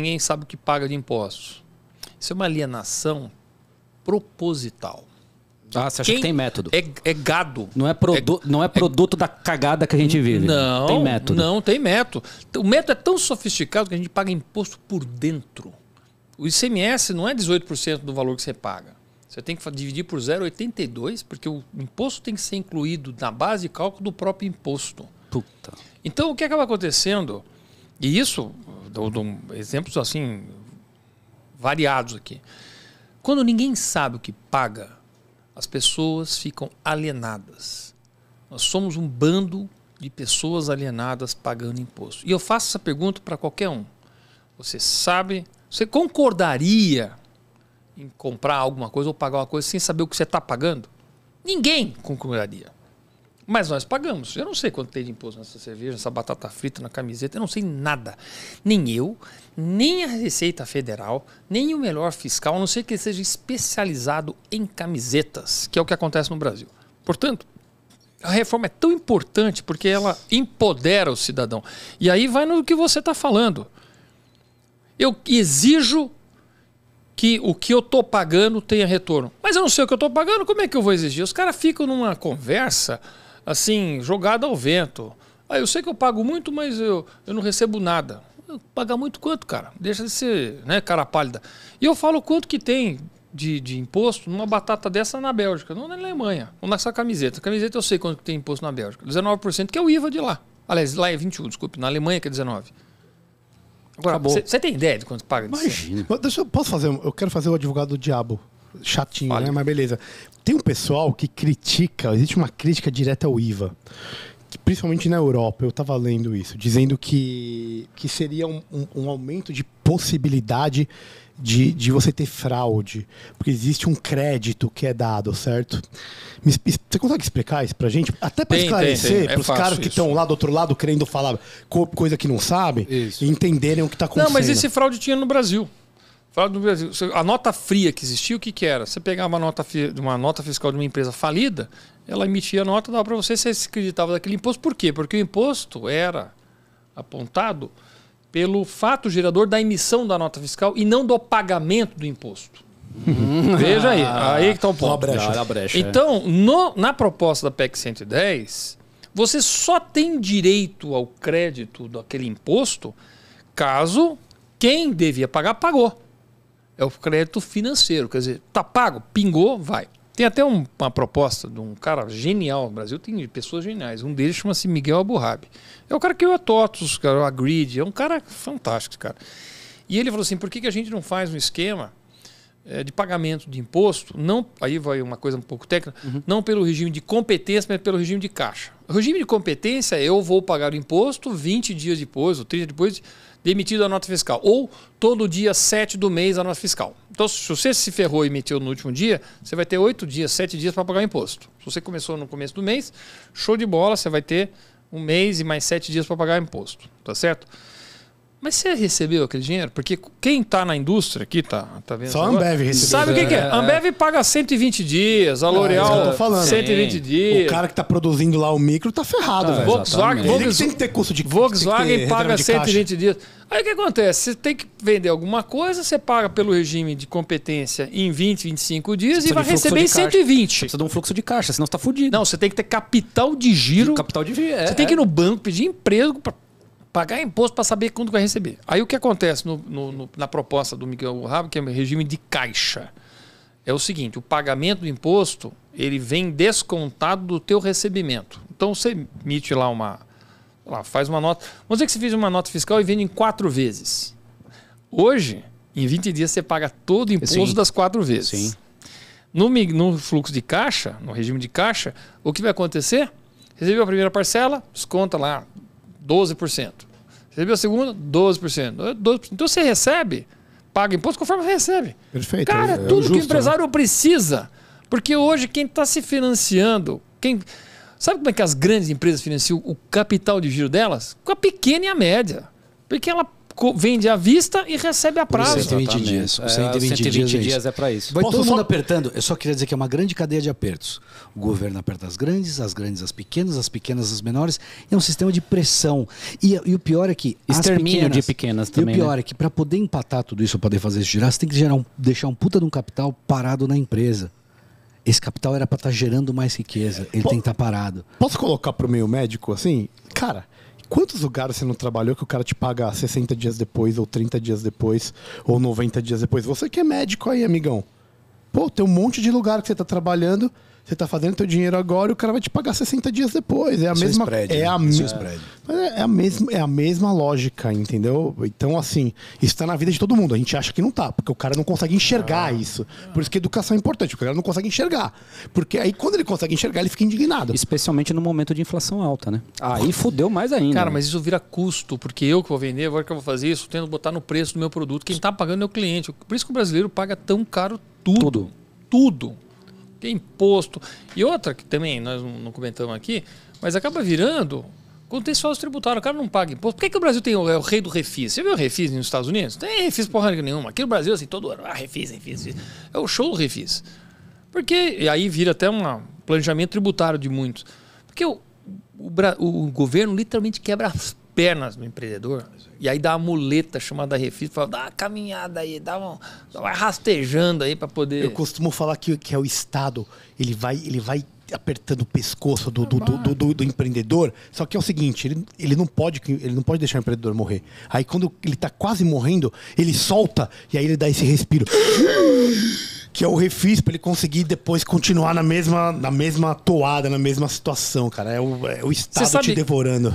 ninguém sabe o que paga de impostos. Isso é uma alienação proposital. Ah, você acha Quem que tem método? É, é gado. Não é, é produ é, não é, é produto é... da cagada que a gente vive. Não. Tem método. Não, tem método. Então, o método é tão sofisticado que a gente paga imposto por dentro. O ICMS não é 18% do valor que você paga. Você tem que dividir por 0,82, porque o imposto tem que ser incluído na base de cálculo do próprio imposto. Puta. Então, o que acaba acontecendo, e isso dou, dou exemplos assim variados aqui. Quando ninguém sabe o que paga, as pessoas ficam alienadas. Nós somos um bando de pessoas alienadas pagando imposto. E eu faço essa pergunta para qualquer um. Você sabe, você concordaria em comprar alguma coisa ou pagar uma coisa sem saber o que você está pagando? Ninguém concordaria. Mas nós pagamos. Eu não sei quanto tem de imposto nessa cerveja, nessa batata frita, na camiseta, eu não sei nada. Nem eu, nem a Receita Federal, nem o melhor fiscal, a não ser que ele seja especializado em camisetas, que é o que acontece no Brasil. Portanto, a reforma é tão importante porque ela empodera o cidadão. E aí vai no que você está falando. Eu exijo que o que eu estou pagando tenha retorno. Mas eu não sei o que eu estou pagando, como é que eu vou exigir? Os caras ficam numa conversa assim, jogada ao vento. Ah, eu sei que eu pago muito, mas eu, eu não recebo nada. pagar muito quanto, cara? Deixa de ser né, cara pálida. E eu falo quanto que tem de, de imposto numa batata dessa na Bélgica, não na Alemanha, ou nessa camiseta. A camiseta eu sei quanto que tem imposto na Bélgica. 19%, que é o IVA de lá. Aliás, lá é 21, desculpe, na Alemanha que é 19. Agora, você tem ideia de quanto paga? Imagina. Deixa eu, posso fazer? Eu quero fazer o advogado do diabo chatinho, Olha. né? Mas beleza. Tem um pessoal que critica, existe uma crítica direta ao IVA. Que, principalmente na Europa, eu estava lendo isso, dizendo que, que seria um, um, um aumento de possibilidade de, de você ter fraude, porque existe um crédito que é dado, certo? Você consegue explicar isso pra gente? Até para esclarecer, é para os caras que estão lá do outro lado querendo falar coisa que não sabem, entenderem o que está acontecendo. Não, mas esse fraude tinha no Brasil. Fala do Brasil. A nota fria que existia, o que, que era? Você pegava uma nota, uma nota fiscal de uma empresa falida, ela emitia a nota, dava para você se acreditava daquele imposto. Por quê? Porque o imposto era apontado pelo fato gerador da emissão da nota fiscal e não do pagamento do imposto. Hum. Veja aí, ah, aí que está o ponto. Uma brecha. Cara, brecha então, é. no, na proposta da PEC 110, você só tem direito ao crédito daquele imposto caso quem devia pagar pagou é o crédito financeiro. Quer dizer, tá pago, pingou, vai. Tem até um, uma proposta de um cara genial no Brasil, tem pessoas geniais. Um deles chama-se Miguel Aburrabi. É o cara que eu a Totos, cara, o Agreed. é um cara fantástico, cara. E ele falou assim: por que, que a gente não faz um esquema é, de pagamento de imposto? Não, aí vai uma coisa um pouco técnica, uhum. não pelo regime de competência, mas pelo regime de caixa. O regime de competência, é eu vou pagar o imposto 20 dias depois, ou 30 dias depois, emitido a nota fiscal. Ou todo dia 7 do mês a nota fiscal. Então, se você se ferrou e emitiu no último dia, você vai ter 8 dias, 7 dias para pagar o imposto. Se você começou no começo do mês, show de bola, você vai ter um mês e mais 7 dias para pagar o imposto. Tá certo? Mas você recebeu aquele dinheiro? Porque quem está na indústria aqui, tá, tá vendo? Só a Ambev recebeu. Sabe o que, né? que é? A é, é. Ambev paga 120 dias, a L'Oreal é 120 Sim. dias. O cara que está produzindo lá o micro está ferrado, ah, velho. Volkswagen, Volkswagen, tem que ter custo de Volkswagen paga 120 dias. Aí o que acontece? Você tem que vender alguma coisa, você paga pelo regime de competência em 20, 25 dias e vai receber em 120. Você precisa de um fluxo de caixa, senão você está fudido. Não, você tem que ter capital de giro. De capital de giro, é, Você tem que ir no banco pedir emprego para pagar imposto para saber quando vai receber. Aí o que acontece no, no, no, na proposta do Miguel Rabo, que é o regime de caixa, é o seguinte, o pagamento do imposto, ele vem descontado do teu recebimento. Então você emite lá uma lá, faz uma nota. Vamos dizer que você fez uma nota fiscal e vende em quatro vezes. Hoje, em 20 dias, você paga todo o imposto Sim. das quatro vezes. Sim. No, no fluxo de caixa, no regime de caixa, o que vai acontecer? Recebeu a primeira parcela, desconta lá 12%. Recebeu a segunda, 12%. 12%. É então você recebe, paga imposto conforme recebe. Perfeito. Cara, é, é tudo justo, que o né? empresário né? precisa. Porque hoje quem está se financiando, quem Sabe como é que as grandes empresas financiam o capital de giro delas? Com a pequena e a média. Porque ela vende à vista e recebe a prazo. 120 dias. É, 120, 120 dias, é, é para isso. Vai todo mundo apertando. Eu só queria dizer que é uma grande cadeia de apertos. O governo aperta as grandes, as grandes as pequenas, as pequenas as menores. É um sistema de pressão. E, e o pior é que. Extermínio pequenas, de pequenas também. E o né? pior né? é que para poder empatar tudo isso, poder fazer isso girar, você tem que gerar um, deixar um puta de um capital parado na empresa. Esse capital era para estar tá gerando mais riqueza, ele tem que estar tá parado. Posso colocar para o meio médico assim? Cara, quantos lugares você não trabalhou que o cara te paga 60 dias depois, ou 30 dias depois, ou 90 dias depois? Você que é médico aí, amigão. Pô, tem um monte de lugar que você está trabalhando você tá fazendo teu dinheiro agora e o cara vai te pagar 60 dias depois. É a mesma é, né? é, é a é, é mesma é a mesma lógica, entendeu? Então assim, isso tá na vida de todo mundo. A gente acha que não tá, porque o cara não consegue enxergar ah. isso. Por isso que educação é importante, o cara não consegue enxergar. Porque aí quando ele consegue enxergar, ele fica indignado. Especialmente no momento de inflação alta, né? Ah, aí fudeu mais ainda. Cara, né? mas isso vira custo, porque eu que vou vender, agora que eu vou fazer isso, tendo que botar no preço do meu produto, quem tá pagando é o cliente. Por isso que o brasileiro paga tão caro tudo. Tudo. Tudo tem é imposto. E outra que também nós não comentamos aqui, mas acaba virando contextualista tributário. O cara não paga imposto. Por que, que o Brasil tem o, é o rei do refis? Você viu o refis nos Estados Unidos? Não tem refis porra nenhuma. Aqui no Brasil, assim, todo ano, ah, refis, refis, refis. É o show do refis. Porque, e aí vira até um planejamento tributário de muitos. Porque o, o, o governo literalmente quebra as pernas no empreendedor. E aí dá a muleta chamada refis, fala, dá uma caminhada aí, dá uma, vai rastejando aí para poder. Eu costumo falar que, que é o Estado, ele vai, ele vai apertando o pescoço do, do, do, do, do empreendedor. Só que é o seguinte, ele, ele, não pode, ele não pode deixar o empreendedor morrer. Aí quando ele está quase morrendo, ele solta e aí ele dá esse respiro. que é o refis para ele conseguir depois continuar na mesma, na mesma toada, na mesma situação, cara. É o, é o estado te devorando.